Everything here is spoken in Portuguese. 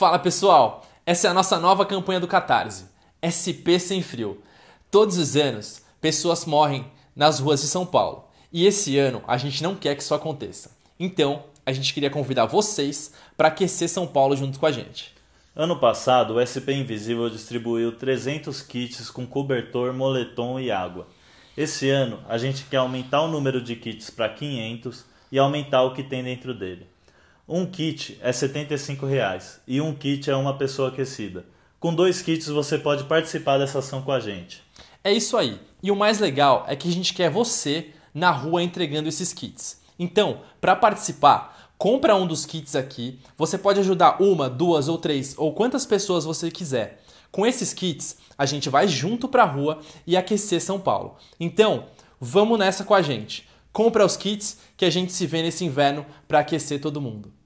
Fala pessoal, essa é a nossa nova campanha do Catarse, SP Sem Frio. Todos os anos, pessoas morrem nas ruas de São Paulo e esse ano a gente não quer que isso aconteça. Então, a gente queria convidar vocês para aquecer São Paulo junto com a gente. Ano passado, o SP Invisível distribuiu 300 kits com cobertor, moletom e água. Esse ano, a gente quer aumentar o número de kits para 500 e aumentar o que tem dentro dele. Um kit é R$ 75,00 e um kit é uma pessoa aquecida. Com dois kits você pode participar dessa ação com a gente. É isso aí. E o mais legal é que a gente quer você na rua entregando esses kits. Então, para participar, compra um dos kits aqui. Você pode ajudar uma, duas ou três ou quantas pessoas você quiser. Com esses kits, a gente vai junto para a rua e aquecer São Paulo. Então, vamos nessa com a gente. Compra os kits que a gente se vê nesse inverno para aquecer todo mundo.